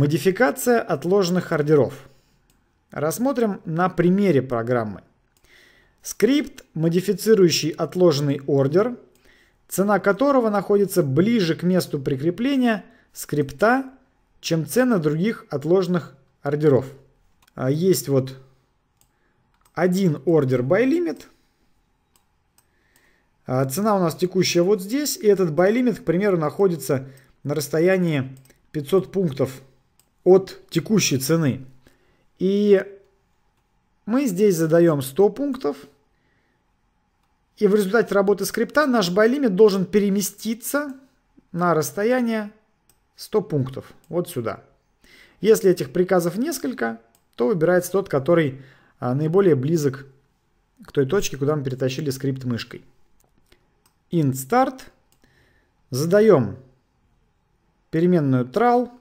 Модификация отложенных ордеров. Рассмотрим на примере программы. Скрипт, модифицирующий отложенный ордер, цена которого находится ближе к месту прикрепления скрипта, чем цены других отложенных ордеров. А, есть вот один ордер by limit. А, цена у нас текущая вот здесь, и этот by limit, к примеру, находится на расстоянии 500 пунктов от текущей цены. И мы здесь задаем 100 пунктов. И в результате работы скрипта наш байлимит должен переместиться на расстояние 100 пунктов. Вот сюда. Если этих приказов несколько, то выбирается тот, который а, наиболее близок к той точке, куда мы перетащили скрипт мышкой. int start. Задаем переменную trал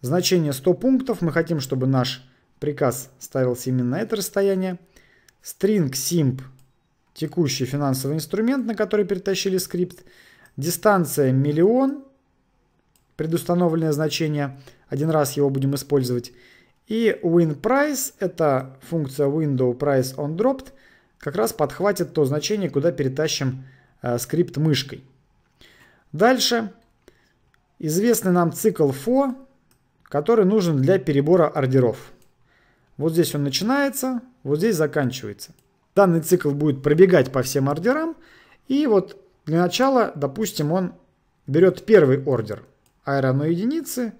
Значение 100 пунктов. Мы хотим, чтобы наш приказ ставился именно на это расстояние. String simp текущий финансовый инструмент, на который перетащили скрипт. Дистанция миллион, предустановленное значение, один раз его будем использовать. И win price это функция window price on dropped, как раз подхватит то значение, куда перетащим э, скрипт мышкой. Дальше известный нам цикл for, который нужен для перебора ордеров. Вот здесь он начинается, вот здесь заканчивается. Данный цикл будет пробегать по всем ордерам. И вот для начала, допустим, он берет первый ордер i равно единице,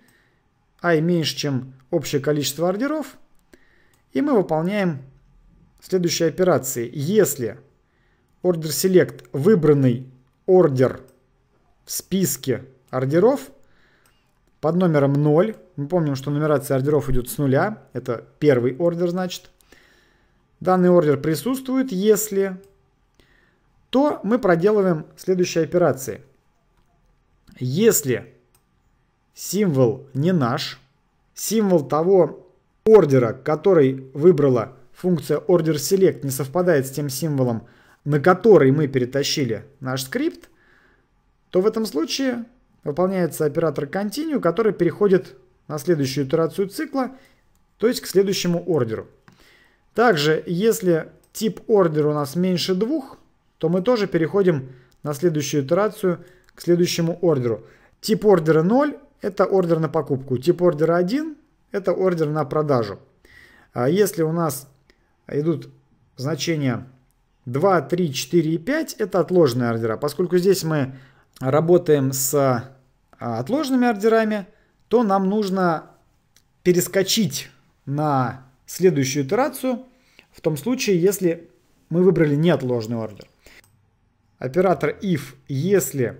i а меньше, чем общее количество ордеров. И мы выполняем следующие операции. Если ордер select выбранный ордер в списке ордеров под номером 0, мы помним, что нумерация ордеров идет с нуля. Это первый ордер, значит. Данный ордер присутствует, если... То мы проделываем следующие операции. Если символ не наш, символ того ордера, который выбрала функция order select, не совпадает с тем символом, на который мы перетащили наш скрипт, то в этом случае выполняется оператор continue, который переходит на следующую итерацию цикла, то есть к следующему ордеру. Также, если тип ордера у нас меньше двух, то мы тоже переходим на следующую итерацию к следующему ордеру. Тип ордера 0 – это ордер на покупку, тип ордера 1 – это ордер на продажу. А если у нас идут значения 2, 3, 4 и 5 – это отложенные ордера, поскольку здесь мы работаем с а, отложенными ордерами – то нам нужно перескочить на следующую итерацию в том случае, если мы выбрали неотложный ордер. Оператор if, если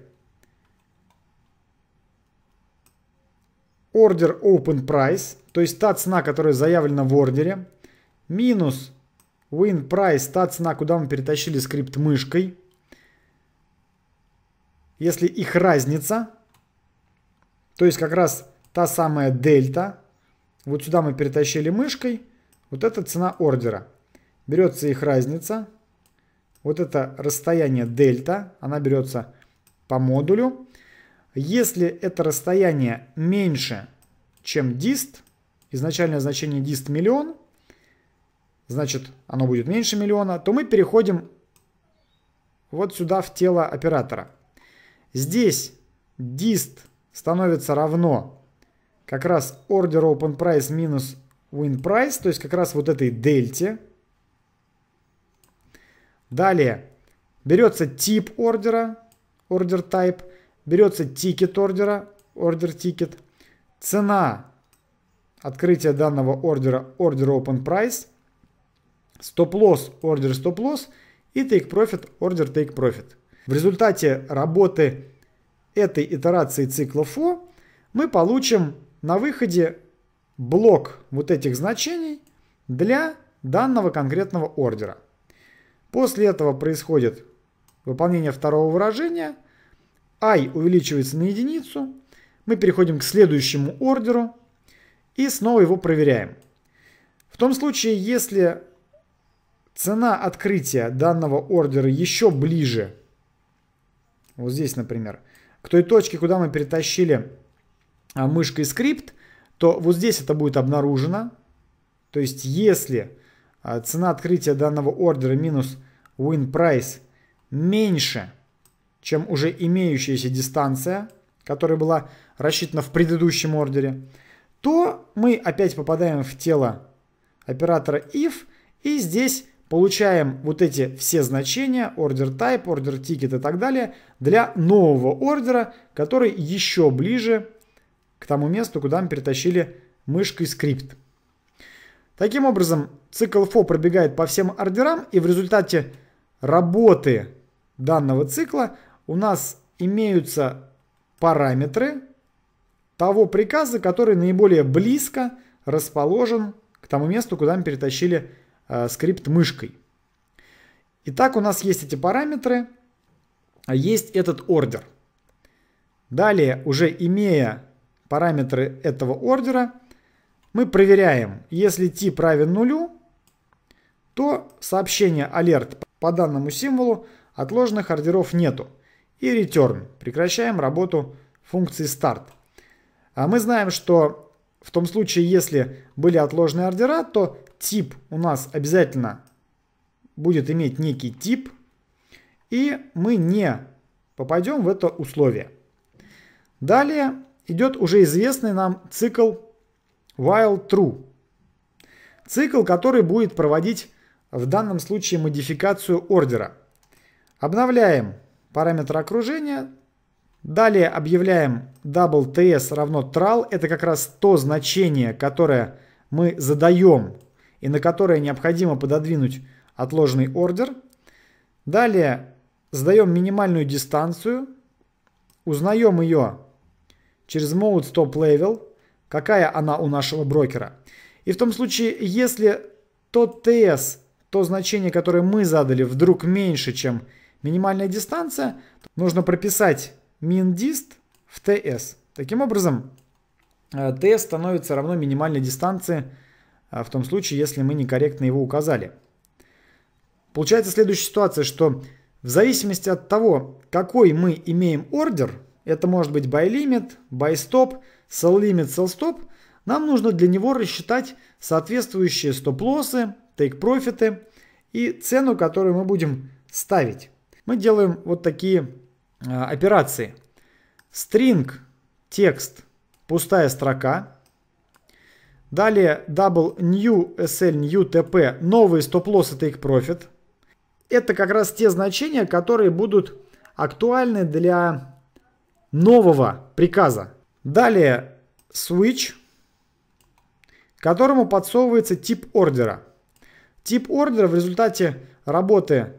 ордер open price, то есть та цена, которая заявлена в ордере, минус win price, та цена, куда мы перетащили скрипт мышкой, если их разница, то есть как раз та самая дельта. Вот сюда мы перетащили мышкой. Вот это цена ордера. Берется их разница. Вот это расстояние дельта. Она берется по модулю. Если это расстояние меньше, чем дист, изначальное значение дист миллион, значит оно будет меньше миллиона, то мы переходим вот сюда в тело оператора. Здесь дист становится равно как раз order open price минус win price, то есть как раз вот этой дельте. Далее берется тип ордера, order type, берется тикет ордера, order ticket, цена открытия данного ордера, order open price, stop loss order stop loss и take profit, order take profit. В результате работы этой итерации цикла FO мы получим на выходе блок вот этих значений для данного конкретного ордера. После этого происходит выполнение второго выражения. i увеличивается на единицу. Мы переходим к следующему ордеру и снова его проверяем. В том случае, если цена открытия данного ордера еще ближе, вот здесь, например, к той точке, куда мы перетащили а, мышкой скрипт, то вот здесь это будет обнаружено. То есть если а, цена открытия данного ордера минус win price меньше, чем уже имеющаяся дистанция, которая была рассчитана в предыдущем ордере, то мы опять попадаем в тело оператора if и здесь получаем вот эти все значения, ордер type, ордер ticket и так далее для нового ордера, который еще ближе к тому месту, куда мы перетащили мышкой скрипт. Таким образом, цикл FO пробегает по всем ордерам, и в результате работы данного цикла у нас имеются параметры того приказа, который наиболее близко расположен к тому месту, куда мы перетащили э, скрипт мышкой. Итак, у нас есть эти параметры, а есть этот ордер. Далее, уже имея параметры этого ордера, мы проверяем, если тип равен нулю, то сообщение алерт по данному символу отложенных ордеров нету. И return. Прекращаем работу функции start. А мы знаем, что в том случае, если были отложены ордера, то тип у нас обязательно будет иметь некий тип, и мы не попадем в это условие. Далее идет уже известный нам цикл while true. Цикл, который будет проводить в данном случае модификацию ордера. Обновляем параметр окружения. Далее объявляем double ts равно trall. Это как раз то значение, которое мы задаем и на которое необходимо пододвинуть отложенный ордер. Далее задаем минимальную дистанцию. Узнаем ее через mode top level, какая она у нашего брокера. И в том случае, если тот тс то значение, которое мы задали, вдруг меньше, чем минимальная дистанция, нужно прописать min-dist в тс Таким образом, э, тс становится равно минимальной дистанции э, в том случае, если мы некорректно его указали. Получается следующая ситуация, что в зависимости от того, какой мы имеем ордер – это может быть buy limit, buy stop, sell limit, sell stop. Нам нужно для него рассчитать соответствующие стоп-лоссы, тейк-профиты и цену, которую мы будем ставить. Мы делаем вот такие э, операции. String, текст, пустая строка. Далее double new SL new TP, новые стоп лоссы и тейк-профит. Это как раз те значения, которые будут актуальны для нового приказа. Далее switch, которому подсовывается тип ордера. Тип ордера в результате работы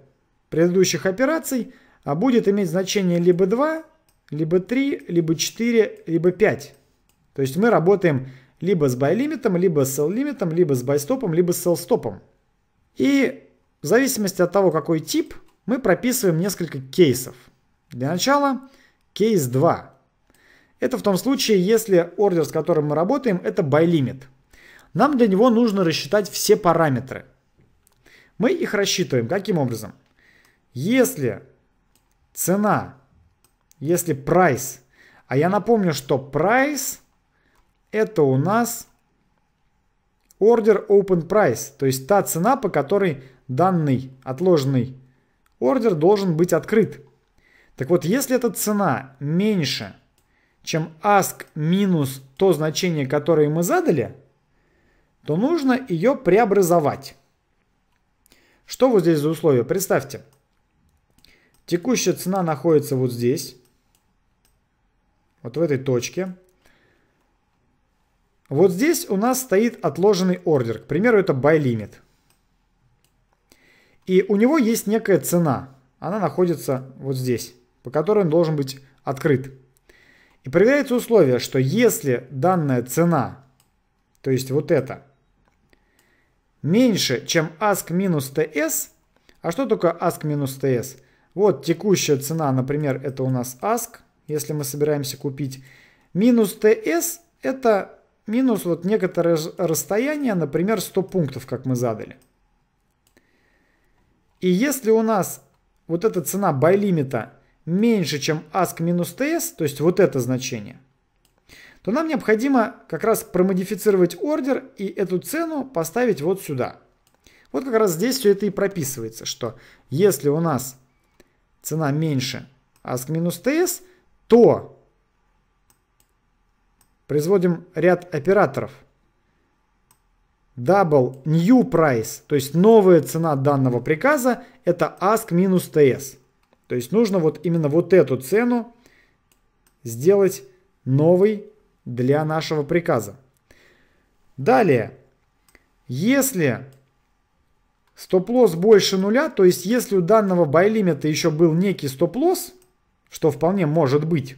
предыдущих операций а, будет иметь значение либо 2, либо 3, либо 4, либо 5. То есть мы работаем либо с buy-лимитом, либо с sell-лимитом, либо с buy-стопом, либо с sell-стопом. И в зависимости от того, какой тип, мы прописываем несколько кейсов. Для начала Кейс 2. Это в том случае, если ордер, с которым мы работаем, это buy limit. Нам для него нужно рассчитать все параметры. Мы их рассчитываем каким образом? Если цена, если price, а я напомню, что price это у нас ордер open price, то есть та цена, по которой данный отложенный ордер должен быть открыт. Так вот, если эта цена меньше, чем ask минус то значение, которое мы задали, то нужно ее преобразовать. Что вот здесь за условие? Представьте, текущая цена находится вот здесь, вот в этой точке. Вот здесь у нас стоит отложенный ордер. К примеру, это buy limit. И у него есть некая цена. Она находится вот здесь по которой он должен быть открыт. И проверяется условие, что если данная цена, то есть вот это, меньше, чем ask-ts, а что такое ask-ts? Вот текущая цена, например, это у нас ask, если мы собираемся купить. Минус ts это минус вот некоторое расстояние, например, 100 пунктов, как мы задали. И если у нас вот эта цена байлимита меньше, чем ask-ts, то есть вот это значение, то нам необходимо как раз промодифицировать ордер и эту цену поставить вот сюда. Вот как раз здесь все это и прописывается, что если у нас цена меньше ask-ts, то производим ряд операторов. Double new price, то есть новая цена данного приказа, это ask-ts. То есть нужно вот именно вот эту цену сделать новой для нашего приказа. Далее, если стоп-лосс больше нуля, то есть если у данного байлимита еще был некий стоп-лосс, что вполне может быть,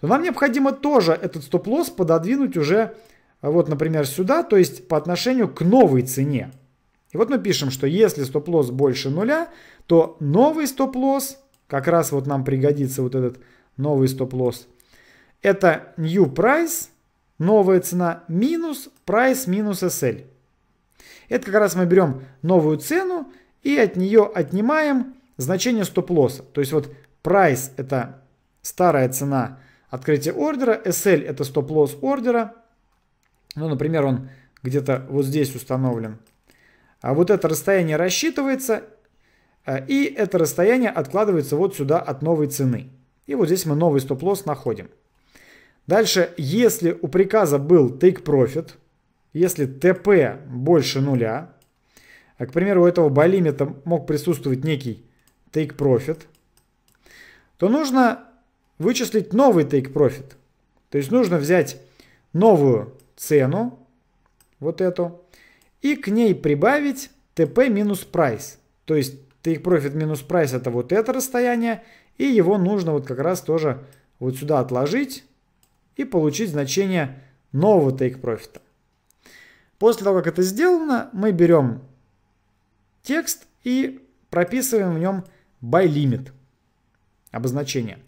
то нам необходимо тоже этот стоп-лосс пододвинуть уже, а, вот, например, сюда, то есть по отношению к новой цене. И вот мы пишем, что если стоп-лосс больше нуля, то новый стоп-лосс как раз вот нам пригодится вот этот новый стоп-лосс. Это new price, новая цена минус price минус SL. Это как раз мы берем новую цену и от нее отнимаем значение стоп-лосса. То есть вот price это старая цена открытия ордера, SL это стоп-лосс ордера. Ну, например, он где-то вот здесь установлен. А вот это расстояние рассчитывается Э, и это расстояние откладывается вот сюда от новой цены. И вот здесь мы новый стоп-лосс находим. Дальше, если у приказа был take profit, если ТП больше нуля, а, к примеру, у этого болимета мог присутствовать некий take profit, то нужно вычислить новый take profit. То есть нужно взять новую цену, вот эту, и к ней прибавить ТП минус price, То есть Take Profit минус Price это вот это расстояние. И его нужно вот как раз тоже вот сюда отложить и получить значение нового Take Profit. После того, как это сделано, мы берем текст и прописываем в нем buy limit обозначение.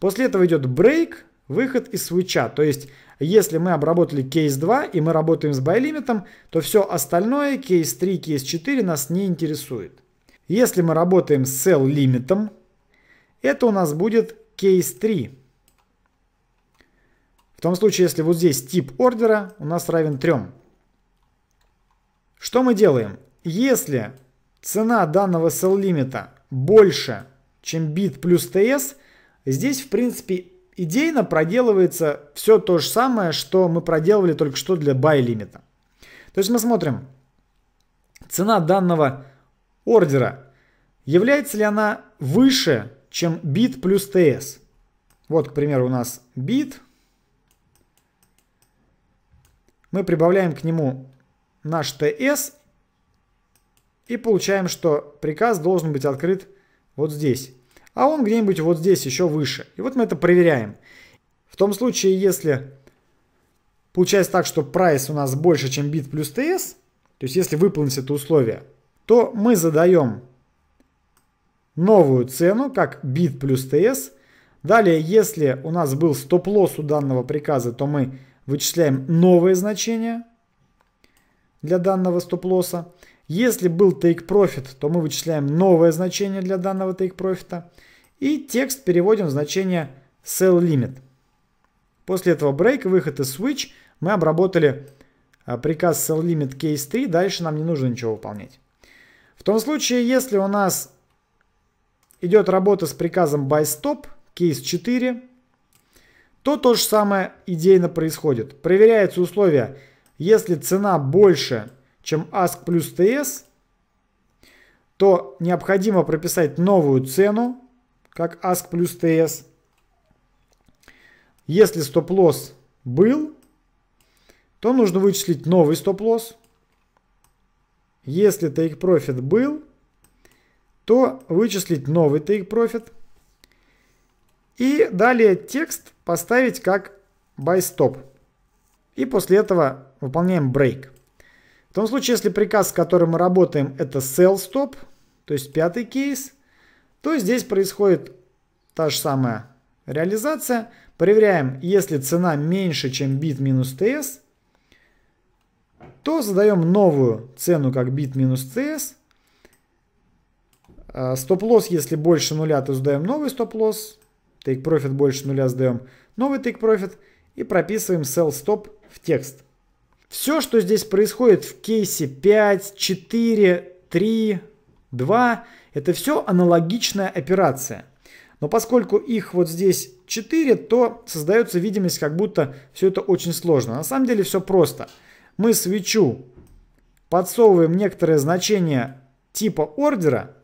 После этого идет break, выход из свеча. То есть, если мы обработали кейс 2 и мы работаем с байлимитом, то все остальное, кейс 3, кейс 4 нас не интересует. Если мы работаем с cell лимитом, это у нас будет кейс 3. В том случае, если вот здесь тип ордера у нас равен 3. Что мы делаем? Если цена данного cell лимита больше, чем bit плюс ts, здесь, в принципе, идейно проделывается все то же самое, что мы проделывали только что для buy лимита. То есть мы смотрим, цена данного ордера. Является ли она выше, чем бит плюс ts? Вот, к примеру, у нас бит. Мы прибавляем к нему наш ts и получаем, что приказ должен быть открыт вот здесь. А он где-нибудь вот здесь, еще выше. И вот мы это проверяем. В том случае, если получается так, что price у нас больше, чем бит плюс ts, то есть если выполнить это условие, то мы задаем новую цену, как bit плюс ts. Далее, если у нас был стоп-лосс у данного приказа, то мы вычисляем новое значение для данного стоп-лосса. Если был take profit, то мы вычисляем новое значение для данного take profit. И текст переводим в значение sell limit. После этого break, выход и switch мы обработали а, приказ sell limit case 3. Дальше нам не нужно ничего выполнять том случае, если у нас идет работа с приказом buy stop, кейс 4, то то же самое идейно происходит. Проверяется условие, если цена больше, чем ask плюс ts, то необходимо прописать новую цену, как ask плюс ts. Если стоп-лосс был, то нужно вычислить новый стоп-лосс. Если take profit был, то вычислить новый take profit. И далее текст поставить как buy stop. И после этого выполняем break. В том случае, если приказ, с которым мы работаем, это sell stop, то есть пятый кейс, то здесь происходит та же самая реализация. Проверяем, если цена меньше, чем bit минус ts, то задаем новую цену как бит минус CS. А, стоп-лосс, если больше нуля, то задаем новый стоп-лосс. Take profit больше нуля задаем новый take profit. И прописываем sell stop в текст. Все, что здесь происходит в кейсе 5, 4, 3, 2, это все аналогичная операция. Но поскольку их вот здесь 4, то создается видимость, как будто все это очень сложно. На самом деле все просто. Просто мы свечу подсовываем некоторое значение типа ордера,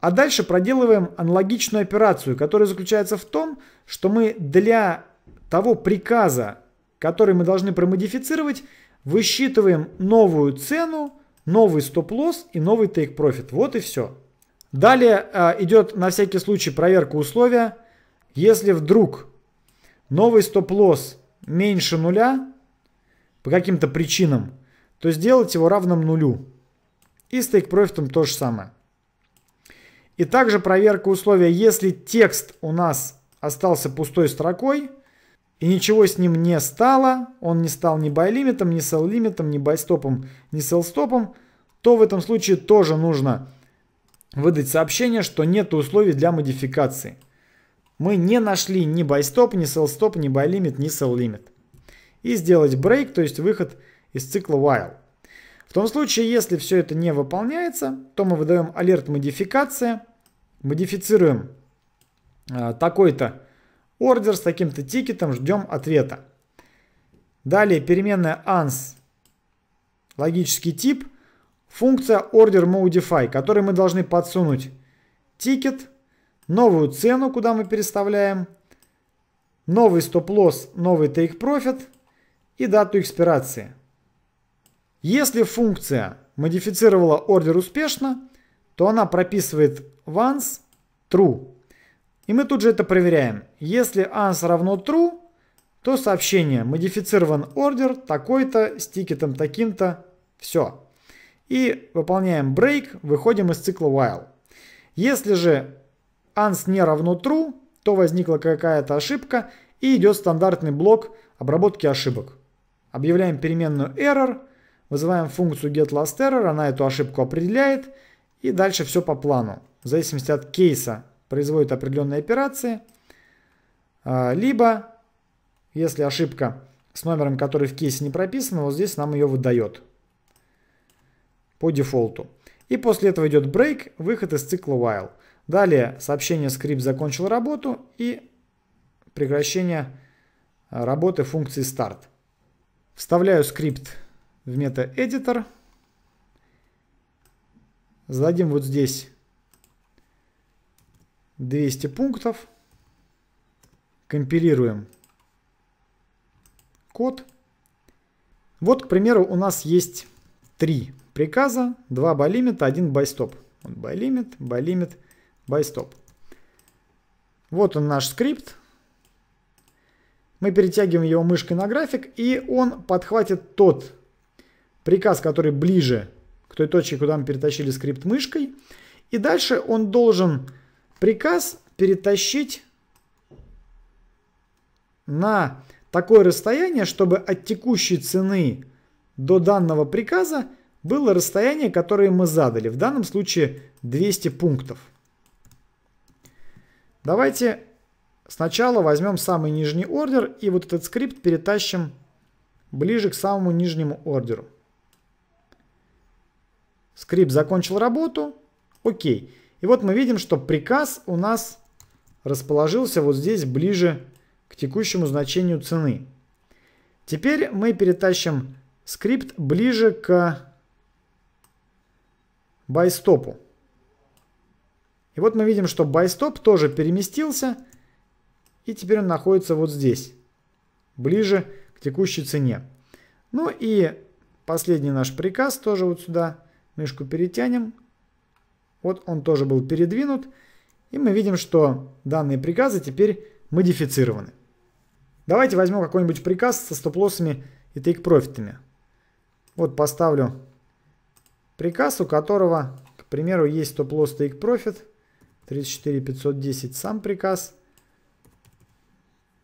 а дальше проделываем аналогичную операцию, которая заключается в том, что мы для того приказа, который мы должны промодифицировать, высчитываем новую цену, новый стоп-лосс и новый тейк-профит. Вот и все. Далее э, а, идет на всякий случай проверка условия. Если вдруг новый стоп-лосс меньше нуля, по каким-то причинам, то сделать его равным нулю. И стейк профитом то же самое. И также проверка условия, если текст у нас остался пустой строкой, и ничего с ним не стало, он не стал ни байлимитом, ни селлимитом, ни байстопом, ни селлстопом, то в этом случае тоже нужно выдать сообщение, что нет условий для модификации. Мы не нашли ни байстоп, ни селлстоп, ни байлимит, ни селлимит и сделать break, то есть выход из цикла while. В том случае, если все это не выполняется, то мы выдаем алерт модификация, модифицируем э, такой-то ордер с таким-то тикетом, ждем ответа. Далее переменная ans, логический тип, функция order modify, которой мы должны подсунуть тикет, новую цену, куда мы переставляем, новый стоп-лосс, новый take-profit – и дату экспирации. Если функция модифицировала ордер успешно, то она прописывает once true. И мы тут же это проверяем. Если ans равно true, то сообщение модифицирован ордер такой-то с тикетом таким-то. Все. И выполняем break, выходим из цикла while. Если же ans не равно true, то возникла какая-то ошибка и идет стандартный блок обработки ошибок. Объявляем переменную error, вызываем функцию getLastError, она эту ошибку определяет, и дальше все по плану. В зависимости от кейса производит определенные операции. А, либо, если ошибка с номером, который в кейсе не прописан, вот здесь нам ее выдает по дефолту. И после этого идет break, выход из цикла while. Далее сообщение скрипт закончил работу и прекращение а, работы функции start. Вставляю скрипт в мета MetaEditor. Зададим вот здесь 200 пунктов. Компилируем код. Вот, к примеру, у нас есть три приказа. Два байлимита, один байстоп. Байлимит, байлимит, байстоп. Вот он наш скрипт. Мы перетягиваем его мышкой на график, и он подхватит тот приказ, который ближе к той точке, куда мы перетащили скрипт мышкой. И дальше он должен приказ перетащить на такое расстояние, чтобы от текущей цены до данного приказа было расстояние, которое мы задали. В данном случае 200 пунктов. Давайте Сначала возьмем самый нижний ордер и вот этот скрипт перетащим ближе к самому нижнему ордеру. Скрипт закончил работу. Окей. И вот мы видим, что приказ у нас расположился вот здесь ближе к текущему значению цены. Теперь мы перетащим скрипт ближе к байстопу. И вот мы видим, что байстоп тоже переместился. И теперь он находится вот здесь, ближе к текущей цене. Ну и последний наш приказ, тоже вот сюда мышку перетянем. Вот он тоже был передвинут. И мы видим, что данные приказы теперь модифицированы. Давайте возьмем какой-нибудь приказ со стоп-лоссами и тейк-профитами. Вот поставлю приказ, у которого, к примеру, есть стоп-лосс тейк-профит 34510 сам приказ –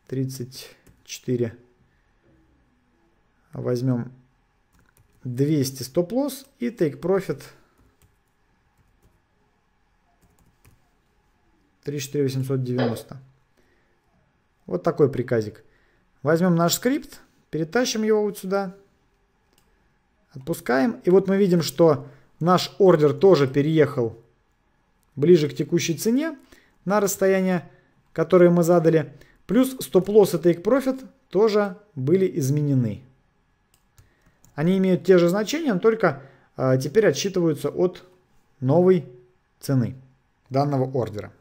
34. Возьмем 200 стоп-лосс и take profit 34890. Вот такой приказик. Возьмем наш скрипт, перетащим его вот сюда. Отпускаем. И вот мы видим, что наш ордер тоже переехал ближе к текущей цене на расстояние, которое мы задали. Плюс стоп-лосс и тейк-профит тоже были изменены. Они имеют те же значения, но только а, теперь отсчитываются от новой цены данного ордера.